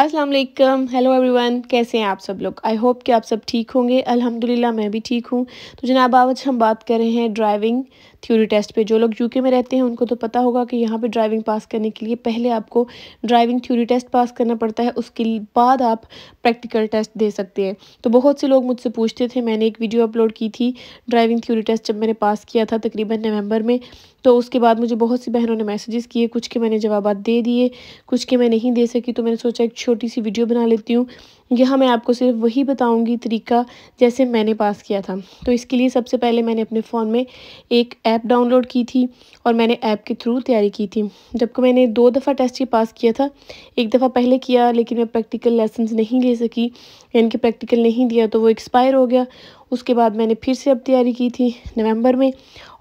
अस्सलाम वालेकुम hello everyone कैसे हैं आप सब लोग आई होप कि आप सब ठीक होंगे अल्हम्दुलिल्लाह मैं भी ठीक हूँ तो जनाब आज हम बात कर रहे हैं ड्राइविंग थ्योरी टेस्ट पे जो लोग यूके में रहते हैं उनको तो पता होगा कि यहाँ पे ड्राइविंग पास करने के लिए पहले आपको ड्राइविंग थ्योरी टेस्ट पास करना पड़ता है उसके बाद आप प्रैक्टिकल टेस्ट दे सकते हैं तो बहुत से लोग मुझसे पूछते थे मैंने एक वीडियो अपलोड की थी ड्राइविंग थ्योरी टेस्ट जब मैंने पास किया था तकरीबन नवंबर में तो उसके बाद मुझे बहुत सी बहनों ने मैसेजेस किए कुछ के मैंने जवाब दे दिए कुछ के मैं नहीं दे सकी तो मैंने सोचा एक छोटी सी वीडियो बना लेती हूँ यहाँ मैं आपको सिर्फ वही बताऊँगी तरीका जैसे मैंने पास किया था तो इसके लिए सबसे पहले मैंने अपने फ़ोन में एक ऐप डाउनलोड की थी और मैंने ऐप के थ्रू तैयारी की थी जबकि मैंने दो दफ़ा टेस्ट ये पास किया था एक दफ़ा पहले किया लेकिन मैं प्रैक्टिकल लेसन नहीं ले सकी यानी कि प्रैक्टिकल नहीं दिया तो वो एक्सपायर हो गया उसके बाद मैंने फिर से अब तैयारी की थी नवंबर में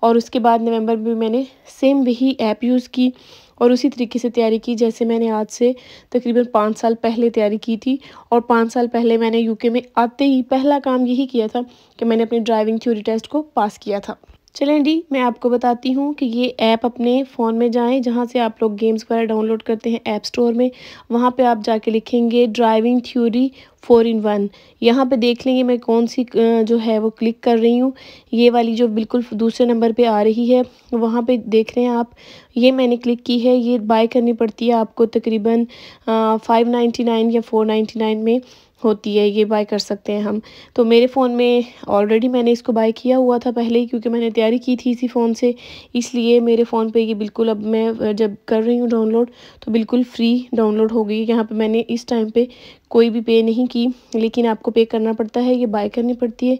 और उसके बाद नवंबर में मैंने सेम वही ऐप यूज़ की और उसी तरीके से तैयारी की जैसे मैंने आज से तकरीबन पाँच साल पहले तैयारी की थी और पाँच साल पहले मैंने यूके में आते ही पहला काम यही किया था कि मैंने अपने ड्राइविंग थ्योरी टेस्ट को पास किया था चलें डी मैं आपको बताती हूँ कि ये ऐप अपने फ़ोन में जाएं जहाँ से आप लोग गेम्स वगैरह डाउनलोड करते हैं ऐप स्टोर में वहाँ पे आप जाके लिखेंगे driving theory four in one यहाँ पे देख लेंगे मैं कौन सी जो है वो क्लिक कर रही हूँ ये वाली जो बिल्कुल दूसरे नंबर पे आ रही है वहाँ पे देख रहे हैं आप ये मैंने क्लिक की है ये बाय करनी पड़ती है आपको तकरीबन फाइव नाइन्टी नाइन या फ़ोर नाइन्टी नाइन में होती है ये बाय कर सकते हैं हम तो मेरे फ़ोन में ऑलरेडी मैंने इसको बाय किया हुआ था पहले ही क्योंकि मैंने तैयारी की थी इसी फ़ोन से इसलिए मेरे फ़ोन पे ये बिल्कुल अब मैं जब कर रही हूँ डाउनलोड तो बिल्कुल फ्री डाउनलोड हो गई यहाँ पे मैंने इस टाइम पे कोई भी पे नहीं की लेकिन आपको पे करना पड़ता है ये बाय करनी पड़ती है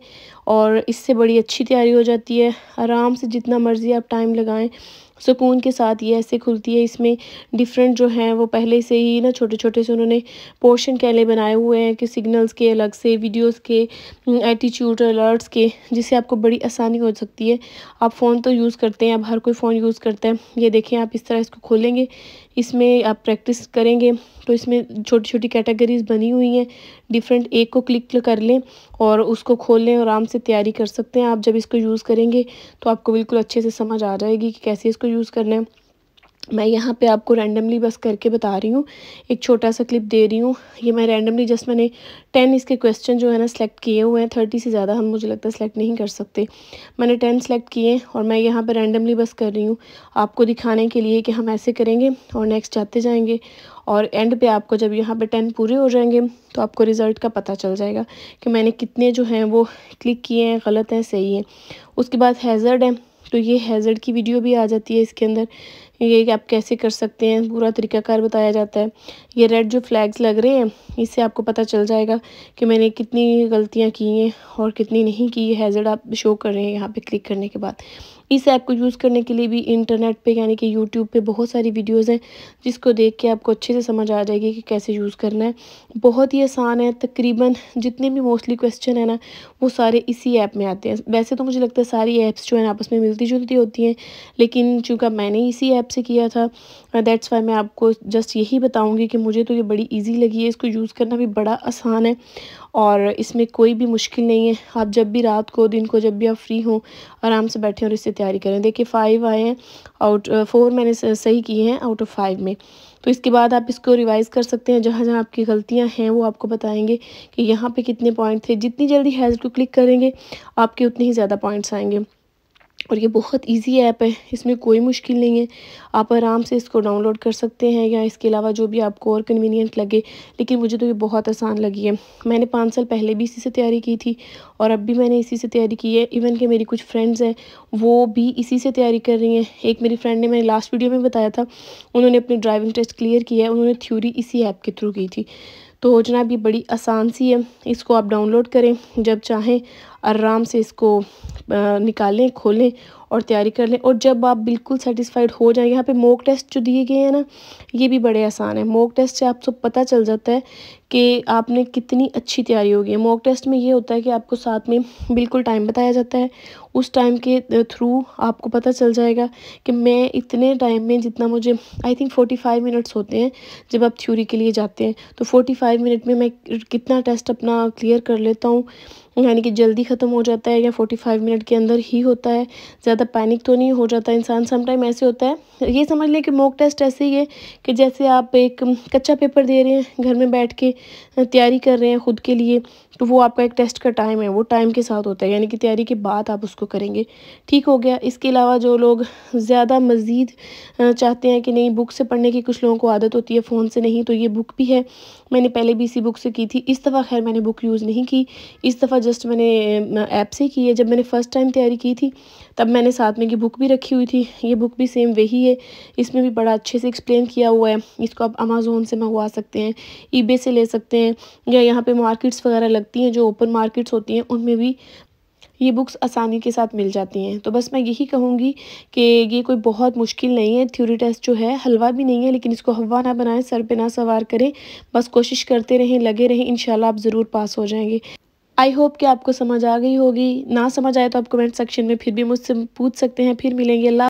और इससे बड़ी अच्छी तैयारी हो जाती है आराम से जितना मर्ज़ी आप टाइम लगाएँ सुकून के साथ ये ऐसे खुलती है इसमें डिफरेंट जो हैं वो पहले से ही ना छोटे छोटे से उन्होंने पोर्शन कहले बनाए हुए हैं कि सिग्नल्स के अलग से वीडियोस के एटीट्यूड अलर्ट्स के जिससे आपको बड़ी आसानी हो सकती है आप फ़ोन तो यूज़ करते हैं अब हर कोई फ़ोन यूज़ करता है ये देखें आप इस तरह इसको खोलेंगे इसमें आप प्रैक्टिस करेंगे तो इसमें छोटी छोटी कैटेगरीज बनी हुई हैं डिफरेंट एक को क्लिक कर लें और उसको खोल लें और आराम से तैयारी कर सकते हैं आप जब इसको यूज़ करेंगे तो आपको बिल्कुल अच्छे से समझ आ जाएगी कि कैसे इसको यूज़ करना है मैं यहाँ पे आपको रैंडमली बस करके बता रही हूँ एक छोटा सा क्लिप दे रही हूँ ये मैं रैंडमली जस्ट मैंने टेन इसके क्वेश्चन जो है ना सेलेक्ट किए हुए हैं थर्टी से ज़्यादा हम मुझे लगता है सेलेक्ट नहीं कर सकते मैंने टेन सेलेक्ट किए और मैं यहाँ पे रैंडमली बस कर रही हूँ आपको दिखाने के लिए कि हम ऐसे करेंगे और नेक्स्ट जाते जाएंगे और एंड पे आपको जब यहाँ पे टेन पूरे हो जाएंगे तो आपको रिज़ल्ट का पता चल जाएगा कि मैंने कितने जो हैं वो क्लिक किए हैं गलत हैं सही हैं उसके बाद हैज़र्ड है तो ये हैज़र्ड की वीडियो भी आ जाती है इसके अंदर ये आप कैसे कर सकते हैं पूरा तरीकाकार बताया जाता है ये रेड जो फ्लैग्स लग रहे हैं इससे आपको पता चल जाएगा कि मैंने कितनी गलतियाँ की हैं और कितनी नहीं की हैज़र्ड आप शो कर रहे हैं यहाँ पर क्लिक करने के बाद इस ऐप को यूज़ करने के लिए भी इंटरनेट पे यानी कि यूट्यूब पे बहुत सारी वीडियोस हैं जिसको देख के आपको अच्छे से समझ आ जाएगी कि कैसे यूज़ करना है बहुत ही आसान है तकरीबन जितने भी मोस्टली क्वेश्चन है ना वो सारे इसी ऐप में आते हैं वैसे तो मुझे लगता है सारी ऐप्स जो है आपस में मिलती जुलती होती हैं लेकिन चूँकि मैंने इसी ऐप से किया था दैट्स वाई मैं आपको जस्ट यही बताऊँगी कि मुझे तो ये बड़ी ईजी लगी है इसको यूज़ करना भी बड़ा आसान है और इसमें कोई भी मुश्किल नहीं है आप जब भी रात को दिन को जब भी आप फ्री हों आराम से बैठें और इससे तैयारी करें देखिए फ़ाइव आए हैं आउट फोर मैंने सही किए हैं आउट ऑफ फाइव में तो इसके बाद आप इसको रिवाइज़ कर सकते हैं जहाँ जहाँ आपकी गलतियाँ हैं वो आपको बताएंगे कि यहाँ पे कितने पॉइंट थे जितनी जल्दी हैज़ को क्लिक करेंगे आपके उतने ही ज़्यादा पॉइंट्स आएंगे और ये बहुत इजी ऐप है इसमें कोई मुश्किल नहीं है आप आराम से इसको डाउनलोड कर सकते हैं या इसके अलावा जो भी आपको और कन्वीनियंट लगे लेकिन मुझे तो ये बहुत आसान लगी है मैंने पाँच साल पहले भी इसी से तैयारी की थी और अब भी मैंने इसी से तैयारी की है इवन कि मेरी कुछ फ्रेंड्स हैं वो भी इसी से तैयारी कर रही हैं एक मेरी फ्रेंड ने मैंने लास्ट वीडियो में बताया था उन्होंने अपनी ड्राइविंग टेस्ट क्लियर किया है उन्होंने थ्योरी इसी ऐप के थ्रू की थी तो जना भी बड़ी आसान सी है इसको आप डाउनलोड करें जब चाहें आराम से इसको निकालें खोलें और तैयारी कर लें और जब आप बिल्कुल सेटिस्फाइड हो जाएंगे यहाँ पे मॉक टेस्ट जो दिए गए हैं ना ये भी बड़े आसान है मॉक टेस्ट से आपको पता चल जाता है कि आपने कितनी अच्छी तैयारी होगी मॉक टेस्ट में ये होता है कि आपको साथ में बिल्कुल टाइम बताया जाता है उस टाइम के थ्रू आपको पता चल जाएगा कि मैं इतने टाइम में जितना मुझे I think forty five minutes होते हैं जब आप थ्योरी के लिए जाते हैं तो फोर्टी फाइव मिनट में मैं कितना टेस्ट अपना क्लियर कर लेता हूँ यानी कि जल्दी ख़त्म हो जाता है या फोर्टी फाइव मिनट के अंदर ही होता है ज़्यादा पैनिक तो नहीं हो जाता इंसान समटाइम ऐसे होता है ये समझ लें कि मॉक टेस्ट ऐसे ही है कि जैसे आप एक कच्चा पेपर दे रहे हैं घर में बैठ के तैयारी कर रहे हैं ख़ुद के लिए तो वो आपका एक टेस्ट का टाइम है वो टाइम के साथ होता है यानी कि तैयारी के बाद आप उसको करेंगे ठीक हो गया इसके अलावा जो लोग ज़्यादा मज़ीद चाहते हैं कि नहीं बुक से पढ़ने की कुछ लोगों को आदत होती है फ़ोन से नहीं तो ये बुक भी है मैंने पहले भी इसी बुक से की थी इस दफ़ा खैर मैंने बुक यूज़ नहीं की इस दफ़ा जस्ट मैंने ऐप से की है जब मैंने फ़र्स्ट टाइम तैयारी की थी तब मैंने साथ में की बुक भी रखी हुई थी ये बुक भी सेम वही है इसमें भी बड़ा अच्छे से एक्सप्लेन किया हुआ है इसको आप अमेज़ोन से मंगवा सकते हैं ईबे से ले सकते हैं या यहाँ पर मार्केट्स वगैरह लगती हैं जो ओपन मार्केट्स होती हैं उनमें भी ये बुक्स आसानी के साथ मिल जाती हैं तो बस मैं यही कहूँगी कि ये कोई बहुत मुश्किल नहीं है थ्योरी टेस्ट जो है हलवा भी नहीं है लेकिन इसको हलवा ना बनाएं सर पे ना सवार करें बस कोशिश करते रहें लगे रहें इन आप ज़रूर पास हो जाएंगे आई होप कि आपको समझ आ गई होगी ना समझ आए तो आप कमेंट सेक्शन में फिर भी मुझसे पूछ सकते हैं फिर मिलेंगे अल्लाह